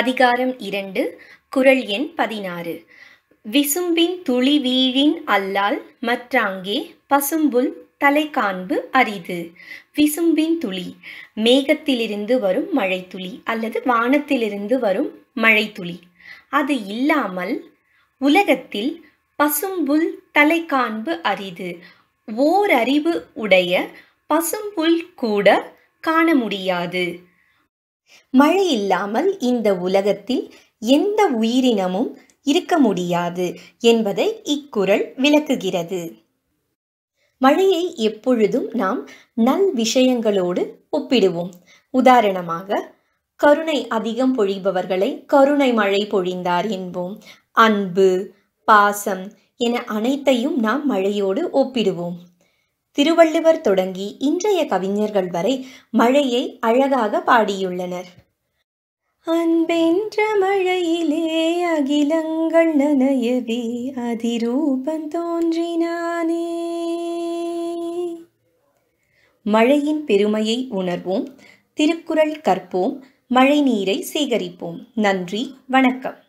அதிகாரம் இரண்டு குரல் எண் பதினாறு விசும்பின் துளி வீழின் அல்லால் மற்றாங்கே பசும்புல் தலை காண்பு அரிது விசும்பின் துளி மேகத்திலிருந்து வரும் மழைத்துளி அல்லது வானத்திலிருந்து வரும் மழைத்துளி அது இல்லாமல் உலகத்தில் பசும்புல் தலை காண்பு அரிது ஓர் அறிவு உடைய பசும்புல் கூட காண முடியாது மழை இல்லாமல் இந்த உலகத்தில் எந்த உயிரினமும் இருக்க முடியாது என்பதை இக்குறள் விளக்குகிறது மழையை எப்பொழுதும் நாம் நல் விஷயங்களோடு ஒப்பிடுவோம் உதாரணமாக கருணை அதிகம் பொழிபவர்களை கருணை மழை பொழிந்தார் என்போம் அன்பு பாசம் என அனைத்தையும் நாம் மழையோடு ஒப்பிடுவோம் திருவள்ளுவர் தொடங்கி இன்றைய கவிஞர்கள் வரை மழையை அழகாக பாடியுள்ளனர் அன்பென்ற மழையிலே அகிலங்கள் நனையவே அதிரூபம் தோன்றினானே மழையின் பெருமையை உணர்வோம் திருக்குறள் கற்போம் மழை நீரை சேகரிப்போம் நன்றி வணக்கம்